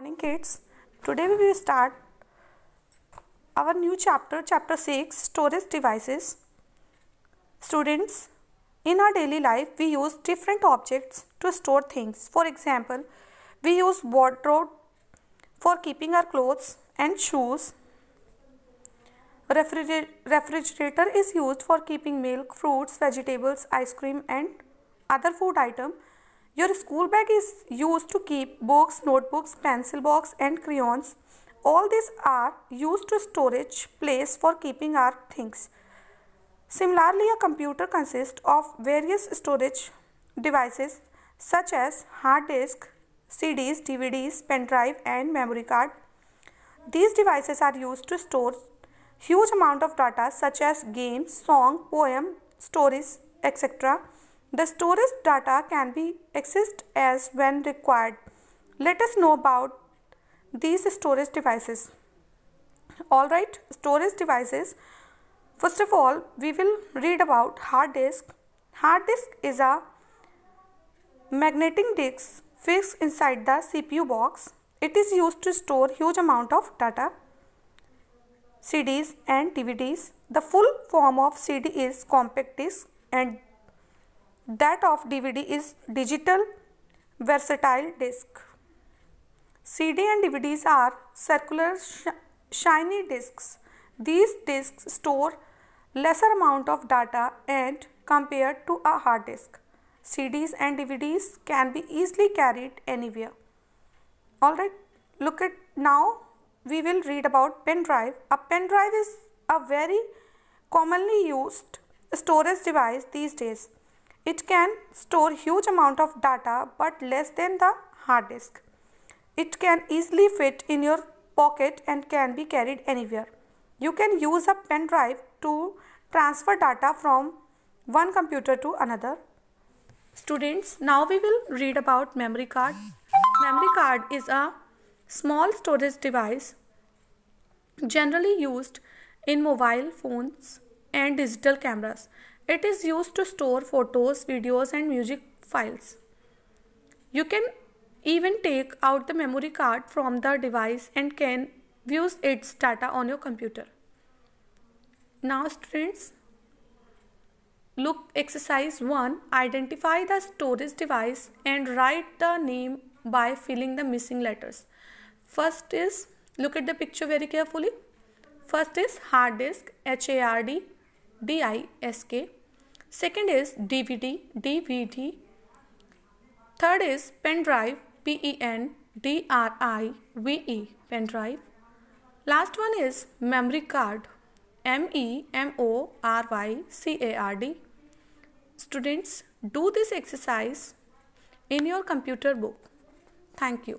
morning kids today we will start our new chapter chapter 6 storage devices students in our daily life we use different objects to store things for example we use wardrobe for keeping our clothes and shoes refrigerator is used for keeping milk fruits vegetables ice cream and other food item your school bag is used to keep books, notebooks, pencil box and crayons. All these are used to storage place for keeping our things. Similarly, a computer consists of various storage devices such as hard disk, CDs, DVDs, pen drive and memory card. These devices are used to store huge amount of data such as games, song, poem, stories, etc. The storage data can be accessed as when required. Let us know about these storage devices. Alright, storage devices. First of all, we will read about hard disk. Hard disk is a magnetic disk fixed inside the CPU box. It is used to store huge amount of data, CDs and DVDs. The full form of CD is compact disk and that of DVD is digital versatile disc. CD and DVDs are circular sh shiny discs. These discs store lesser amount of data and compared to a hard disk. CDs and DVDs can be easily carried anywhere. Alright, look at now we will read about pen drive. A pen drive is a very commonly used storage device these days. It can store huge amount of data but less than the hard disk. It can easily fit in your pocket and can be carried anywhere. You can use a pen drive to transfer data from one computer to another. Students, now we will read about memory card. Memory card is a small storage device generally used in mobile phones and digital cameras. It is used to store photos, videos and music files. You can even take out the memory card from the device and can view its data on your computer. Now students, look exercise 1. Identify the storage device and write the name by filling the missing letters. First is, look at the picture very carefully. First is hard disk, H-A-R-D, D-I-S-K. Second is DVD, DVD. Third is pen drive, P-E-N D-R-I-V-E, pen drive. Last one is memory card, M-E-M-O-R-Y-C-A-R-D. Students, do this exercise in your computer book. Thank you.